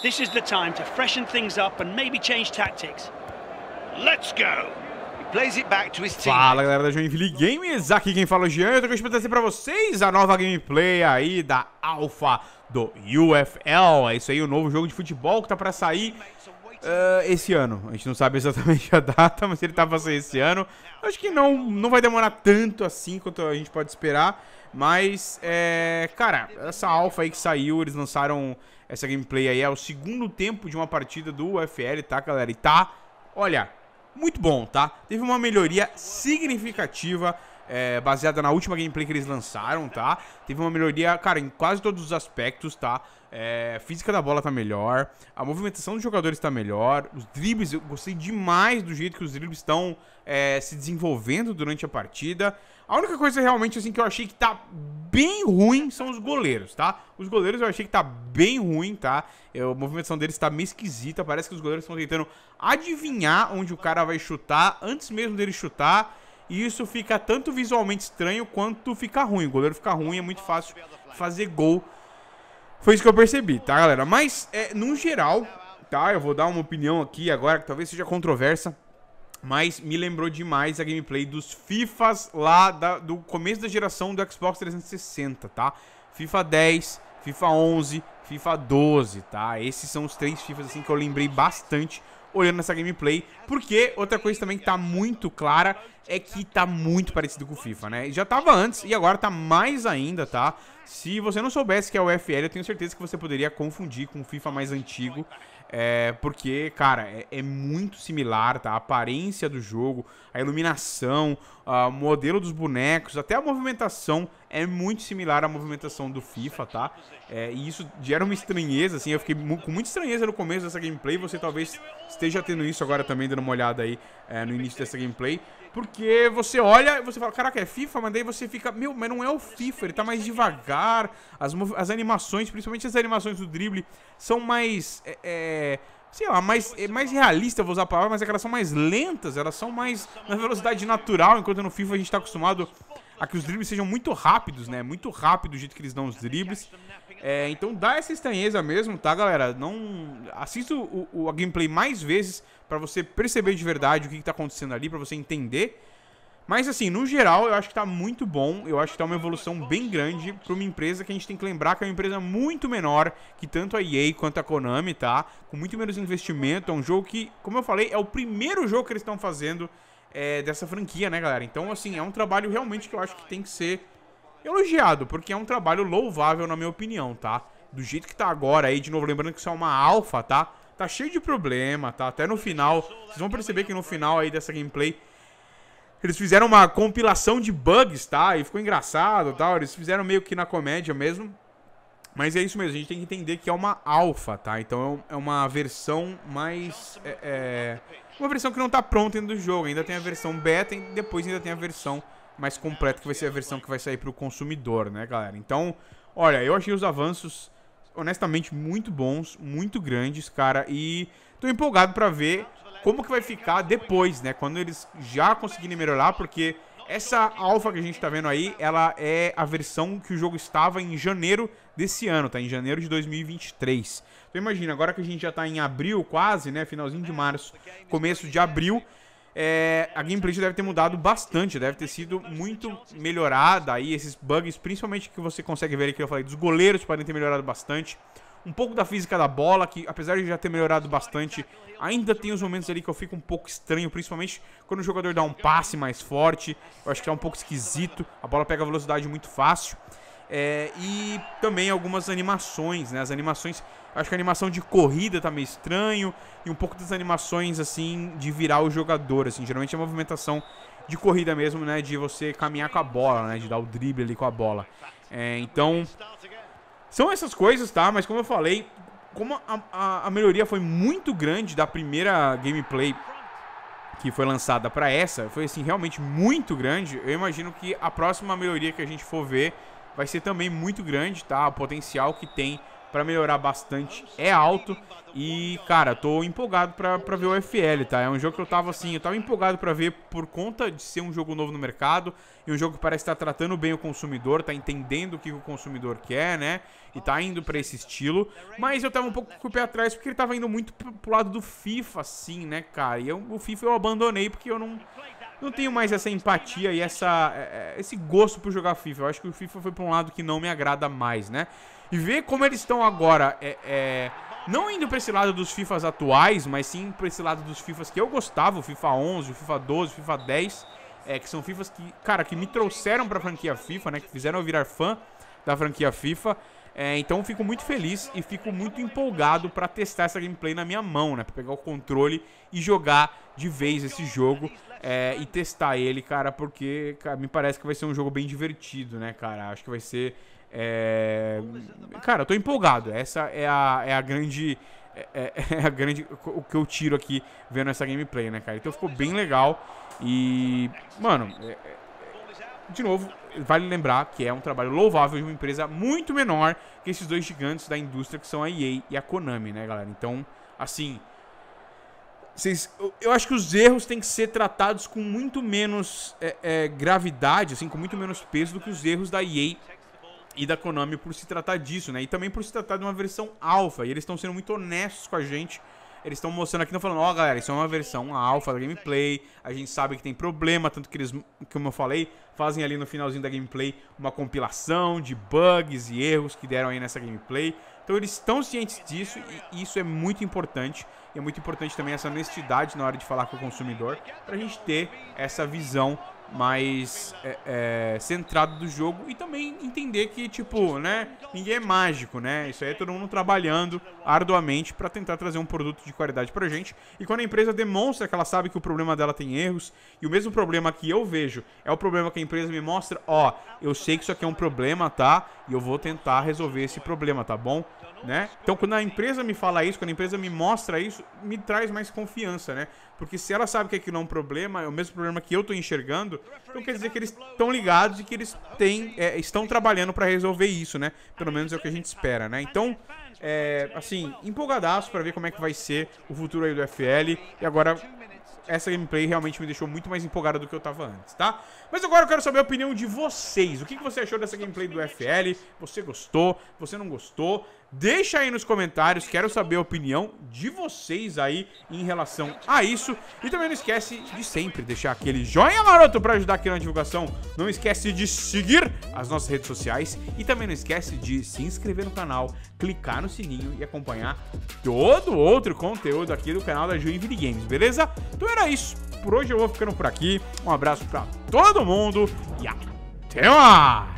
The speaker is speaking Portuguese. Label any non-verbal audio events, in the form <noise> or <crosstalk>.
This is the time to freshen things up and maybe change tactics. Let's go! Fala galera da Joinville Games, aqui quem fala é o Jean, eu tô aqui pra trazer pra vocês a nova gameplay aí da Alpha do UFL, é isso aí, o novo jogo de futebol que tá pra sair uh, esse ano, a gente não sabe exatamente <laughs> a data, mas ele tá pra sair esse ano, acho que não, não vai demorar tanto assim quanto a gente pode esperar, mas, é, cara, essa alfa aí que saiu, eles lançaram essa gameplay aí. É o segundo tempo de uma partida do UFL, tá, galera? E tá, olha, muito bom, tá? Teve uma melhoria significativa. É, baseada na última gameplay que eles lançaram, tá? Teve uma melhoria, cara, em quase todos os aspectos, tá? É, a física da bola tá melhor, a movimentação dos jogadores tá melhor, os dribles, eu gostei demais do jeito que os dribles estão é, se desenvolvendo durante a partida. A única coisa realmente assim que eu achei que tá bem ruim são os goleiros, tá? Os goleiros eu achei que tá bem ruim, tá? Eu, é, a movimentação deles tá meio esquisita, parece que os goleiros estão tentando adivinhar onde o cara vai chutar antes mesmo dele chutar. E isso fica tanto visualmente estranho quanto fica ruim. O goleiro fica ruim, é muito fácil fazer gol foi isso que eu percebi, tá, galera? Mas, é, no geral, tá? Eu vou dar uma opinião aqui agora, que talvez seja controversa. Mas me lembrou demais a gameplay dos Fifas lá da, do começo da geração do Xbox 360, tá? FIFA 10, FIFA 11, FIFA 12, tá? Esses são os três Fifas assim que eu lembrei bastante olhando essa gameplay. Porque outra coisa também que tá muito clara é que tá muito parecido com o FIFA, né? Já tava antes e agora tá mais ainda, tá? Se você não soubesse que é o FL, eu tenho certeza que você poderia confundir com o FIFA mais antigo. É, porque, cara, é, é, muito similar, tá? A aparência do jogo, a iluminação, o modelo dos bonecos, até a movimentação é muito similar à movimentação do FIFA, tá? É, e isso gera uma estranheza, assim, eu fiquei mu com muita estranheza no começo dessa gameplay, você talvez esteja tendo isso agora também, dando uma olhada aí é, no início dessa gameplay, porque você olha e você fala, caraca, é FIFA, mas daí você fica, meu, mas não é o FIFA, ele tá mais devagar, as, as animações, principalmente as animações do drible, são mais... É, é sei lá, mais, é mais realista, vou usar a palavra, mas é que elas são mais lentas, elas são mais na velocidade natural, enquanto no FIFA a gente está acostumado a que os dribles sejam muito rápidos, né? Muito rápido o jeito que eles dão os dribles. É, então dá essa estranheza mesmo, tá, galera? Não Assista o, o a gameplay mais vezes para você perceber de verdade o que, que tá acontecendo ali, para você entender. Mas assim, no geral, eu acho que tá muito bom. Eu acho que tá uma evolução bem grande para uma empresa que a gente tem que lembrar que é uma empresa muito menor que tanto a EA quanto a Konami, tá? Com muito menos investimento. É um jogo que, como eu falei, é o primeiro jogo que eles estão fazendo é, dessa franquia, né, galera? Então, assim, é um trabalho realmente que eu acho que tem que ser elogiado, porque é um trabalho louvável, na minha opinião, tá? Do jeito que tá agora aí, de novo, lembrando que isso é uma alfa, tá? Tá cheio de problema, tá? Até no final, vocês vão perceber que no final aí dessa gameplay eles fizeram uma compilação de bugs, tá? E ficou engraçado, tal. Tá? Eles fizeram meio que na comédia mesmo. Mas é isso mesmo, a gente tem que entender que é uma alfa, tá? Então é, é uma versão mais... É, é, uma versão que não tá pronta ainda do jogo. Ainda tem a versão beta e depois ainda tem a versão mais completa, que vai ser a versão que vai sair pro consumidor, né, galera? Então, olha, eu achei os avanços, honestamente, muito bons, muito grandes, cara. E tô empolgado pra ver como que vai ficar depois, né? Quando eles já conseguirem melhorar, porque... Essa alfa que a gente tá vendo aí, ela é a versão que o jogo estava em janeiro desse ano, tá? Em janeiro de 2023. Então imagina, agora que a gente já tá em abril quase, né? Finalzinho de março, começo de abril. É, a gameplay já deve ter mudado bastante, deve ter sido muito melhorada aí, esses bugs, principalmente que você consegue ver aqui, eu falei, dos goleiros podem ter melhorado bastante. Um pouco da física da bola, que apesar de já ter melhorado bastante, ainda tem os momentos ali que eu fico um pouco estranho, principalmente quando o jogador dá um passe mais forte, eu acho que é um pouco esquisito, a bola pega velocidade muito fácil. É, e também algumas animações, né? As animações. Acho que a animação de corrida tá meio estranho. E um pouco das animações, assim, de virar o jogador, assim. Geralmente é movimentação de corrida mesmo, né? De você caminhar com a bola, né? De dar o drible ali com a bola. É, então. São essas coisas, tá? Mas como eu falei, como a, a, a melhoria foi muito grande da primeira gameplay que foi lançada para essa, foi assim realmente muito grande. Eu imagino que a próxima melhoria que a gente for ver vai ser também muito grande, tá? O potencial que tem para melhorar bastante é alto. E, cara, tô empolgado pra, ver o FL, tá? É um jogo que eu tava assim, eu tava empolgado pra ver por conta de ser um jogo novo no mercado. E um jogo que parece estar tá tratando bem o consumidor, tá entendendo o que o consumidor quer, né? E tá indo pra esse estilo. Mas eu tava um pouco com o pé atrás porque ele tava indo muito pro, pro lado do FIFA, assim, né, cara? E eu, o FIFA eu abandonei porque eu não não tenho mais essa empatia e essa, é, é, esse gosto por jogar FIFA. Eu acho que o FIFA foi para um lado que não me agrada mais, né? E ver como eles estão agora, é, é, não indo para esse lado dos FIFAs atuais, mas sim para esse lado dos FIFAs que eu gostava, o FIFA 11, o FIFA 12, o FIFA 10, é, que são FIFAs que, cara, que me trouxeram para a franquia FIFA, né? Que fizeram eu virar fã da franquia FIFA. É, então fico muito feliz e fico muito empolgado para testar essa gameplay na minha mão, né? Pra pegar o controle e jogar de vez esse jogo é, e testar ele, cara, porque cara, me parece que vai ser um jogo bem divertido, né, cara? Acho que vai ser. É... Cara, eu tô empolgado. Essa é a, é a grande. É, é, <laughs> é a grande o que eu tiro aqui vendo essa gameplay, né, cara? Então ficou bem legal e mano, é, é, de novo, vale lembrar que é um trabalho louvável de uma empresa muito menor que esses dois gigantes da indústria que são a EA e a Konami, né, galera? Então, assim, vocês, eu acho que os erros têm que ser tratados com muito menos é, é, gravidade, assim, com muito menos peso do que os erros da EA e da Konami por se tratar disso, né? E também por se tratar de uma versão alfa. E eles estão sendo muito honestos com a gente eles estão mostrando aqui, estão falando, ó, oh, galera, isso é uma versão uma alfa da gameplay, a gente sabe que tem problema, tanto que eles, como eu falei, fazem ali no finalzinho da gameplay uma compilação de bugs e erros que deram aí nessa gameplay. Então eles estão cientes disso e isso é muito importante. E é muito importante também essa honestidade na hora de falar com o consumidor, para a gente ter essa visão mais é, é, centrado do jogo e também entender que, tipo, né, ninguém é mágico, né? Isso aí é todo mundo trabalhando arduamente para tentar trazer um produto de qualidade pra gente. E quando a empresa demonstra que ela sabe que o problema dela tem erros, e o mesmo problema que eu vejo é o problema que a empresa me mostra, ó, eu sei que isso aqui é um problema, tá? E eu vou tentar resolver esse problema, tá bom? Né? Então, quando a empresa me fala isso, quando a empresa me mostra isso, me traz mais confiança, né? Porque se ela sabe que aquilo é um problema, é o mesmo problema que eu tô enxergando, então quer dizer que eles estão ligados e que eles têm, é, estão trabalhando para resolver isso, né? Pelo menos é o que a gente espera, né? Então, é, assim, empolgadaço pra ver como é que vai ser o futuro aí do FL. E agora essa gameplay realmente me deixou muito mais empolgada do que eu tava antes, tá? Mas agora eu quero saber a opinião de vocês. O que, que você achou dessa gameplay do FL? Você gostou? Você não gostou? Deixa aí nos comentários, quero saber a opinião de vocês aí em relação a isso. E também não esquece de sempre deixar aquele joinha maroto para ajudar aqui na divulgação. Não esquece de seguir as nossas redes sociais e também não esquece de se inscrever no canal, clicar no sininho e acompanhar todo outro conteúdo aqui do canal da Joinville Games, beleza? Então era isso. Por hoje eu vou ficando por aqui. Um abraço para todo mundo e até mais!